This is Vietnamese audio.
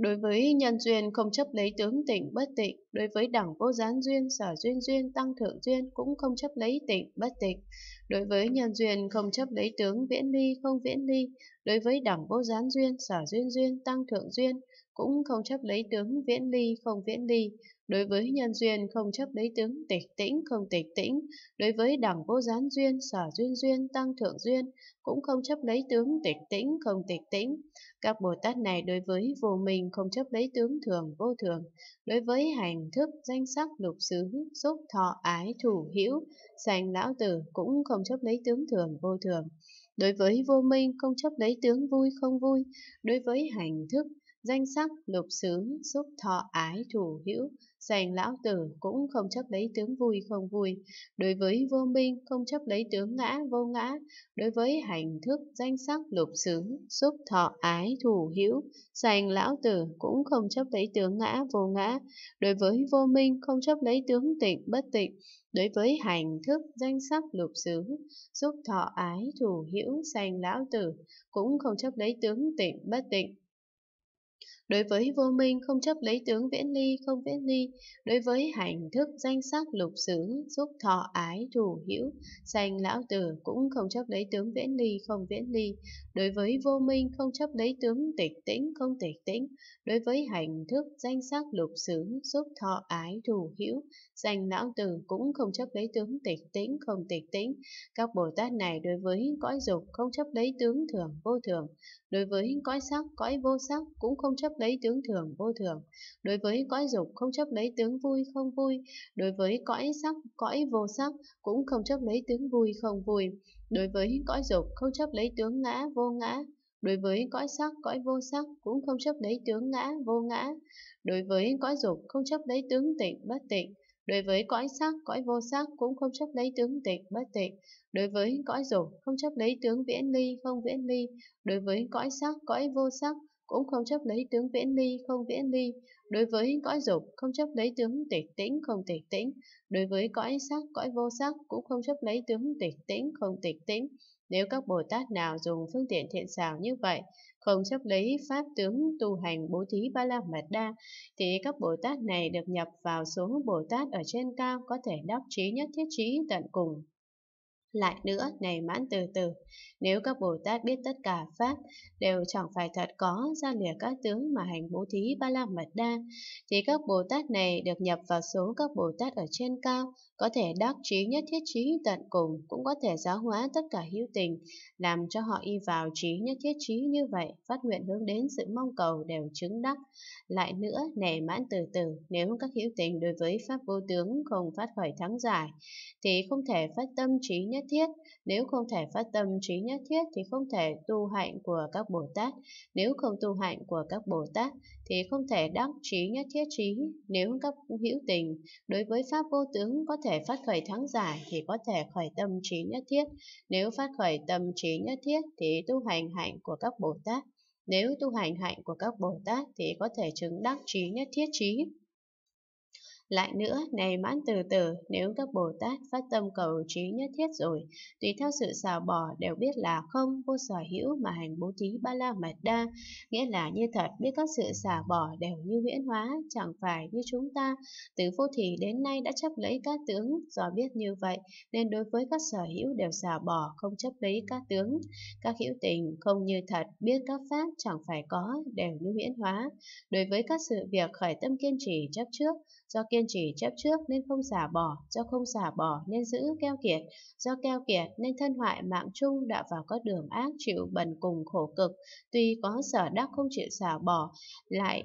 Đối với nhân duyên không chấp lấy tướng tịnh bất tịnh, đối với đẳng vô gián duyên, sở duyên duyên, tăng thượng duyên cũng không chấp lấy tịnh bất tịnh. Đối với nhân duyên không chấp lấy tướng viễn ly, không viễn ly, đối với đẳng vô gián duyên, sở duyên duyên, tăng thượng duyên cũng không chấp lấy tướng viễn ly không viễn ly, đối với nhân duyên không chấp lấy tướng tịch tĩnh không tịch tĩnh, đối với đẳng vô gián duyên, sở duyên duyên, tăng thượng duyên, cũng không chấp lấy tướng tịch tĩnh không tịch tĩnh. Các Bồ Tát này đối với vô minh không chấp lấy tướng thường vô thường, đối với hành thức, danh sắc, lục xứ, xúc, thọ, ái, thủ, hữu, sành lão tử cũng không chấp lấy tướng thường vô thường. Đối với vô minh không chấp lấy tướng vui không vui, đối với hành thức Danh sắc lục xứ xúc thọ ái thủ hữu, dành lão tử cũng không chấp lấy tướng vui không vui. Đối với vô minh không chấp lấy tướng ngã vô ngã, đối với hành thức danh sắc lục xứ xúc thọ ái thủ hữu, dành lão tử cũng không chấp lấy tướng ngã vô ngã. Đối với vô minh không chấp lấy tướng tịnh bất tịnh, đối với hành thức danh sắc lục xứ xúc thọ ái thủ hữu dành lão tử cũng không chấp lấy tướng tịnh bất tịnh Đối với vô minh không chấp lấy tướng viễn ly không viễn ly, đối với hành thức danh sắc lục xứ, xúc thọ ái thủ hữu, sanh lão tử cũng không chấp lấy tướng viễn ly không viễn ly, đối với vô minh không chấp lấy tướng tịch tĩnh không tịch tĩnh, đối với hành thức danh sắc lục xứ, xúc thọ ái thủ hữu, sanh lão tử cũng không chấp lấy tướng tịch tĩnh không tịch tĩnh. Các Bồ Tát này đối với cõi dục không chấp lấy tướng thường vô thường, đối với cõi sắc cõi vô sắc cũng không chấp lấy tướng thường vô thường, đối với cõi dục không chấp lấy tướng vui không vui, đối với cõi sắc cõi vô sắc cũng không chấp lấy tướng vui không vui, đối với cõi dục không chấp lấy tướng ngã vô ngã, đối với cõi sắc cõi vô sắc cũng không chấp lấy tướng ngã vô ngã, đối với cõi dục không chấp lấy tướng tịnh bất tịnh, đối với cõi sắc cõi vô sắc cũng không chấp lấy tướng tịnh bất tịnh đối với cõi dục không chấp lấy tướng viễn ly không viễn ly đối với cõi sắc cõi vô sắc cũng không chấp lấy tướng viễn ly không viễn ly, đối với cõi dục không chấp lấy tướng tịch tĩnh không tịch tĩnh, đối với cõi sắc cõi vô sắc cũng không chấp lấy tướng tịch tĩnh không tịch tĩnh. Nếu các Bồ Tát nào dùng phương tiện thiện xảo như vậy, không chấp lấy pháp tướng tu hành bố thí ba la mật đa, thì các Bồ Tát này được nhập vào số Bồ Tát ở trên cao có thể đắc trí nhất thiết trí tận cùng. Lại nữa, này mãn từ từ, nếu các Bồ Tát biết tất cả Pháp đều chẳng phải thật có ra lìa các tướng mà hành bố thí ba la mật đa, thì các Bồ Tát này được nhập vào số các Bồ Tát ở trên cao, có thể đắc trí nhất thiết trí tận cùng, cũng có thể giáo hóa tất cả hữu tình, làm cho họ y vào trí nhất thiết trí như vậy, phát nguyện hướng đến sự mong cầu đều chứng đắc. Lại nữa, nảy mãn từ từ, nếu các hữu tình đối với Pháp vô tướng không phát khởi thắng giải, thì không thể phát tâm trí nhất nhất thiết. Nếu không thể phát tâm trí nhất thiết thì không thể tu hạnh của các Bồ Tát. Nếu không tu hạnh của các Bồ Tát thì không thể đắc trí nhất thiết trí. Nếu các hữu tình đối với Pháp vô tướng có thể phát khởi thắng giải thì có thể khởi tâm trí nhất thiết. Nếu phát khởi tâm trí nhất thiết thì tu hành hạnh của các Bồ Tát. Nếu tu hành hạnh của các Bồ Tát thì có thể chứng đắc trí nhất thiết trí. Lại nữa, này mãn từ từ, nếu các Bồ Tát phát tâm cầu trí nhất thiết rồi, tùy theo sự xào bỏ đều biết là không vô sở hữu mà hành bố thí ba la mật đa, nghĩa là như thật biết các sự xả bỏ đều như viễn hóa, chẳng phải như chúng ta, từ vô thì đến nay đã chấp lấy các tướng, do biết như vậy nên đối với các sở hữu đều xả bỏ, không chấp lấy các tướng, các hữu tình không như thật biết các pháp chẳng phải có, đều như viễn hóa, đối với các sự việc khởi tâm kiên trì chấp trước, do kiên kiên trì chấp trước nên không xả bỏ, do không xả bỏ nên giữ keo kiệt, do keo kiệt nên thân hoại mạng chung đã vào các đường ác chịu bần cùng khổ cực, tuy có sở đắc không chịu xả bỏ, lại